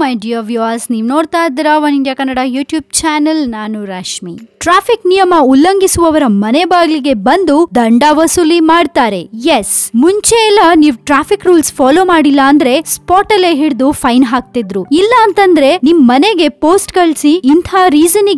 my dear viewers ನೀವು ನೋಡ್ತಾ ಇದ್ದೀರಾ one India Kannada YouTube channel ನಾನು ರಶ್ಮಿ ಟ್ರಾಫಿಕ್ ನಿಯಮ ಉಲ್ಲಂಘಿಸುವವರ ಮನೆ ಬಾಗಿಲಿಗೆ ಬಂದು ದಂಡ ವಸೂಲಿ ಮಾಡ್ತಾರೆ ಎಸ್ ಮುಂಚೆ ಎಲ್ಲ ನೀವು ಟ್ರಾಫಿಕ್ ರೂಲ್ಸ್ ಫಾಲೋ ಮಾಡಿಲ್ಲ ಅಂದ್ರೆ ಸ್ಪಾಟ್ ಅಲ್ಲೇ ಹಿಡಿದು ಫೈನ್ ಹಾಕ್ತಿದ್ರು ಇಲ್ಲ ಅಂತಂದ್ರೆ ನಿಮ್ ಮನೆಗೆ ಪೋಸ್ಟ್ ಕಳಿಸಿ ಇಂತಹ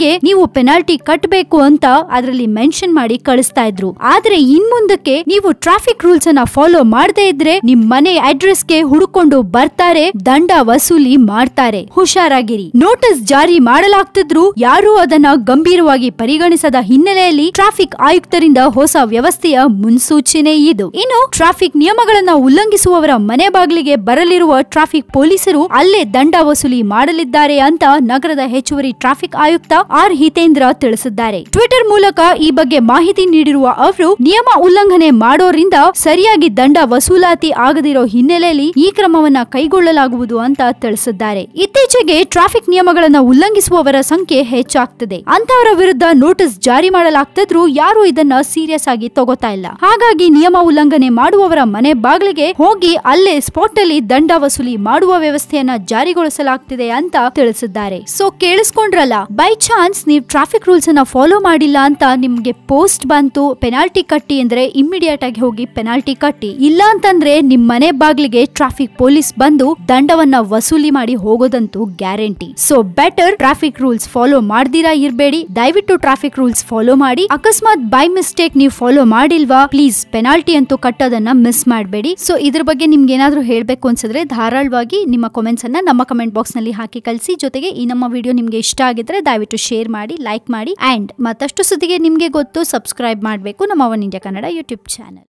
ಗೆ ನೀವು ಪೆನಾಲ್ಟಿ ಕಟ್ಟಬೇಕು ಅಂತ ಅದರಲ್ಲಿ ಮೆನ್ಷನ್ ಮಾಡಿ ಕಳಿಸ್ತಾ ಇದ್ರು ಆದ್ರೆ ಇನ್ ಮುಂದಕ್ಕೆ ನೀವು ಟ್ರಾಫಿಕ್ ರೂಲ್ಸ್ ಅನ್ನ ಫಾಲೋ ಮಾಡದೇ ಇದ್ರೆ ನಿಮ್ ಮನೆ ಅಡ್ರೆಸ್ ಗೆ ಹುಡುಕೊಂಡು ಬರ್ತಾರೆ ದಂಡ ವಸೂಲಿ ಮಾಡಿ ಮಾಡ್ತಾರೆ ಹುಷಾರಾಗಿರಿ ನೋಟಿಸ್ ಜಾರಿ ಮಾಡಲಾಗ್ತಿದ್ರು ಯಾರು ಅದನ್ನ ಗಂಭೀರವಾಗಿ ಪರಿಗಣಿಸದ ಹಿನ್ನೆಲೆಯಲ್ಲಿ ಟ್ರಾಫಿಕ್ ಆಯುಕ್ತರಿಂದ ಹೊಸ ವ್ಯವಸ್ಥೆಯ ಮುನ್ಸೂಚನೆ ಇದು ಇನ್ನು ಟ್ರಾಫಿಕ್ ನಿಯಮಗಳನ್ನ ಉಲ್ಲಂಘಿಸುವವರ ಮನೆ ಬಾಗಿಲಿಗೆ ಬರಲಿರುವ ಟ್ರಾಫಿಕ್ ಪೊಲೀಸರು ಅಲ್ಲೇ ದಂಡ ವಸೂಲಿ ಮಾಡಲಿದ್ದಾರೆ ಅಂತ ನಗರದ ಹೆಚ್ಚುವರಿ ಟ್ರಾಫಿಕ್ ಆಯುಕ್ತ ಆರ್ ಹಿತೇಂದ್ರ ತಿಳಿಸಿದ್ದಾರೆ ಟ್ವಿಟರ್ ಮೂಲಕ ಈ ಬಗ್ಗೆ ಮಾಹಿತಿ ನೀಡಿರುವ ಅವರು ನಿಯಮ ಉಲ್ಲಂಘನೆ ಮಾಡೋರಿಂದ ಸರಿಯಾಗಿ ದಂಡ ವಸೂಲಾತಿ ಆಗದಿರೋ ಹಿನ್ನೆಲೆಯಲ್ಲಿ ಈ ಕ್ರಮವನ್ನ ಕೈಗೊಳ್ಳಲಾಗುವುದು ಅಂತ ತಿಳಿಸಿದ್ದಾರೆ ಇತ್ತೀಚೆಗೆ ಟ್ರಾಫಿಕ್ ನಿಯಮಗಳನ್ನು ಉಲ್ಲಂಘಿಸುವವರ ಸಂಖ್ಯೆ ಹೆಚ್ಚಾಗ್ತದೆ ಅಂತವರ ವಿರುದ್ಧ ನೋಟಿಸ್ ಜಾರಿ ಮಾಡಲಾಗ್ತಿದ್ರು ಯಾರು ಇದನ್ನ ಸೀರಿಯಸ್ ಆಗಿ ತಗೋತಾ ಇಲ್ಲ ಹಾಗಾಗಿ ನಿಯಮ ಉಲ್ಲಂಘನೆ ಮಾಡುವವರ ಮನೆ ಬಾಗಿಲಿಗೆ ಹೋಗಿ ಅಲ್ಲೇ ಸ್ಪಾಟ್ ಅಲ್ಲಿ ದಂಡ ವಸೂಲಿ ಮಾಡುವ ವ್ಯವಸ್ಥೆಯನ್ನ ಜಾರಿಗೊಳಿಸಲಾಗ್ತಿದೆ ಅಂತ ತಿಳಿಸಿದ್ದಾರೆ ಸೊ ಕೇಳಿಸ್ಕೊಂಡ್ರಲ್ಲ ಬೈ ಚಾನ್ಸ್ ನೀವು ಟ್ರಾಫಿಕ್ ರೂಲ್ಸ್ ಅನ್ನ ಫಾಲೋ ಮಾಡಿಲ್ಲ ಅಂತ ನಿಮ್ಗೆ ಪೋಸ್ಟ್ ಬಂತು ಪೆನಾಲ್ಟಿ ಕಟ್ಟಿ ಅಂದ್ರೆ ಇಮಿಡಿಯೇಟ್ ಆಗಿ ಹೋಗಿ ಪೆನಾಲ್ಟಿ ಕಟ್ಟಿ ಇಲ್ಲ ಅಂತಂದ್ರೆ ನಿಮ್ ಮನೆ ಬಾಗಿಲಿಗೆ ಟ್ರಾಫಿಕ್ ಪೊಲೀಸ್ ಬಂದು ದಂಡವನ್ನ ವಸೂಲಿ ಮಾಡಿ ಹೋಗೋದಂತೂ guarantee so better traffic rules follow ಮಾಡ್ದಿರಾ ಇರಬೇಡಿ ದಯವಿಟ್ಟು ಟ್ರಾಫಿಕ್ ರೂಲ್ಸ್ ಫಾಲೋ ಮಾಡಿ ಅಕಸ್ಮಾತ್ ಬೈ ಮಿಸ್ಟೇಕ್ ನೀವು ಫಾಲೋ ಮಾಡಿಲ್ವಾ ಪ್ಲೀಸ್ ಪೆನಾಲ್ಟಿ ಅಂತೂ ಕಟ್ಟೋದನ್ನ ಮಿಸ್ ಮಾಡಬೇಡಿ ಸೊ ಇದ್ರ ಬಗ್ಗೆ ನಿಮ್ಗೆ ಏನಾದ್ರೂ ಹೇಳಬೇಕು ಅನ್ಸಿದ್ರೆ ಧಾರಾಳವಾಗಿ ನಿಮ್ಮ ಕಾಮೆಂಟ್ಸ್ ಅನ್ನ ನಮ್ಮ ಕಮೆಂಟ್ ಬಾಕ್ಸ್ ನಲ್ಲಿ ಹಾಕಿ ಕಳಿಸಿ ಜೊತೆಗೆ ಈ ನಮ್ಮ ವಿಡಿಯೋ ನಿಮ್ಗೆ ಇಷ್ಟ ಆಗಿದ್ರೆ ದಯವಿಟ್ಟು ಶೇರ್ ಮಾಡಿ ಲೈಕ್ ಮಾಡಿ ಅಂಡ್ ಮತ್ತಷ್ಟು ಸುದ್ದಿಗೆ ನಿಮ್ಗೆ ಗೊತ್ತು ಸಬ್ಸ್ಕ್ರೈಬ್ ಮಾಡಬೇಕು ನಮ್ಮ one India Kannada YouTube channel